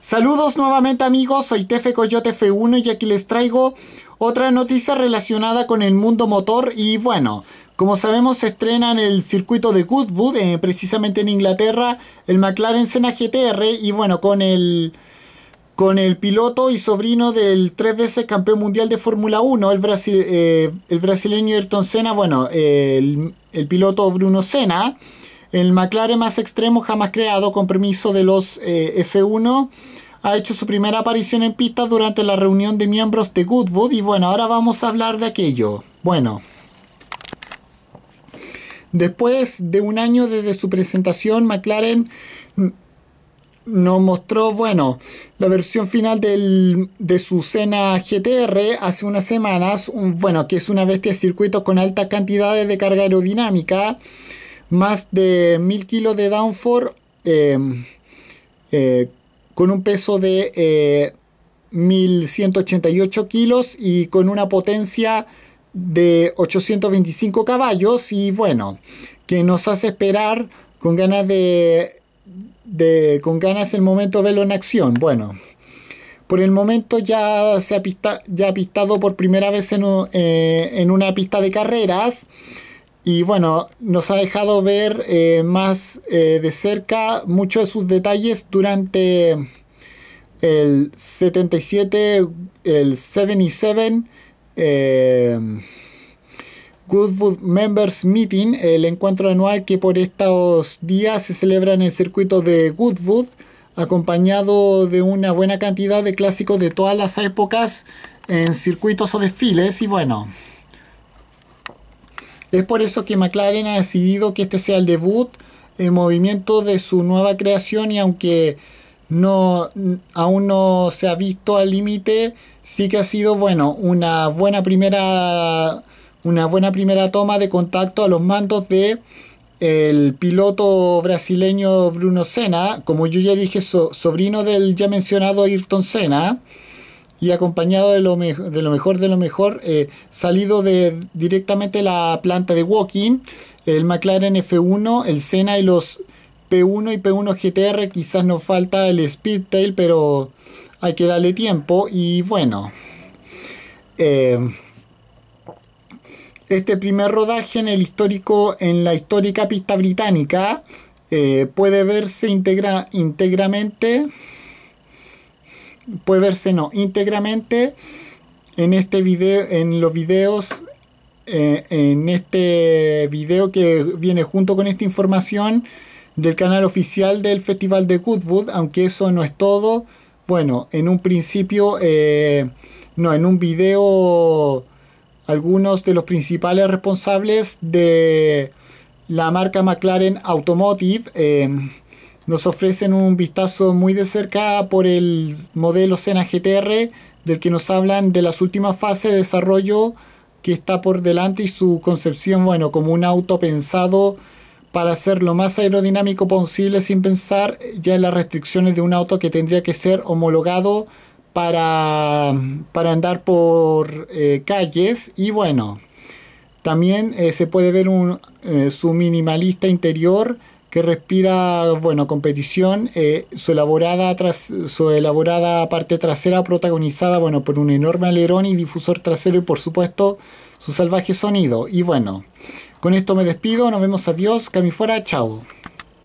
Saludos nuevamente amigos, soy Tefe Coyote F1 y aquí les traigo otra noticia relacionada con el mundo motor y bueno, como sabemos se estrena en el circuito de Goodwood, eh, precisamente en Inglaterra, el McLaren Senna GTR y bueno, con el, con el piloto y sobrino del tres veces campeón mundial de Fórmula 1, el, eh, el brasileño Ayrton Senna, bueno, el, el piloto Bruno Senna. El McLaren más extremo jamás creado, con permiso de los eh, F1, ha hecho su primera aparición en pista durante la reunión de miembros de Goodwood y bueno, ahora vamos a hablar de aquello. Bueno, después de un año desde su presentación, McLaren nos mostró, bueno, la versión final de su cena GTR hace unas semanas, bueno, que es una bestia de circuito con altas cantidades de carga aerodinámica más de 1000 kilos de downforce em, eh, con un peso de eh, 1188 kilos y con una potencia de 825 caballos y bueno que nos hace esperar con ganas de, con ganas el momento de verlo en acción bueno por el momento ya se ha, pista, ya ha pistado por primera vez en, eh, en una pista de carreras y bueno, nos ha dejado ver eh, más eh, de cerca muchos de sus detalles durante el 77, el 77 eh, Goodwood Members Meeting, el encuentro anual que por estos días se celebra en el circuito de Goodwood, acompañado de una buena cantidad de clásicos de todas las épocas en circuitos o desfiles. Y bueno, es por eso que McLaren ha decidido que este sea el debut en movimiento de su nueva creación y aunque no, aún no se ha visto al límite, sí que ha sido bueno, una buena primera una buena primera toma de contacto a los mandos de el piloto brasileño Bruno Senna, como yo ya dije, sobrino del ya mencionado Ayrton Senna y acompañado de lo, mejor de lo mejor, de eh, lo salido de directamente la planta de walking, el McLaren F1, el Sena y los P1 y P1 GTR, quizás nos falta el Speedtail, pero hay que darle tiempo y bueno. Eh, este primer rodaje en el histórico en la histórica pista británica eh, puede verse íntegramente puede verse no íntegramente en este video en los videos eh, en este video que viene junto con esta información del canal oficial del Festival de Goodwood, aunque eso no es todo. Bueno, en un principio, eh, no, en un video, algunos de los principales responsables de la marca McLaren Automotive eh, nos ofrecen un vistazo muy de cerca por el modelo Sena GTR del que nos hablan de las últimas fases de desarrollo que está por delante y su concepción, bueno, como un auto pensado para ser lo más aerodinámico posible sin pensar ya en las restricciones de un auto que tendría que ser homologado para, andar por eh, calles y bueno, también eh, se puede ver eh, su minimalista interior que respira, bueno, competición, eh, su, elaborada tras, su elaborada parte trasera protagonizada, bueno, por un enorme alerón y difusor trasero y por supuesto su salvaje sonido. Y bueno, con esto me despido, nos vemos, adiós, cami fuera, chao.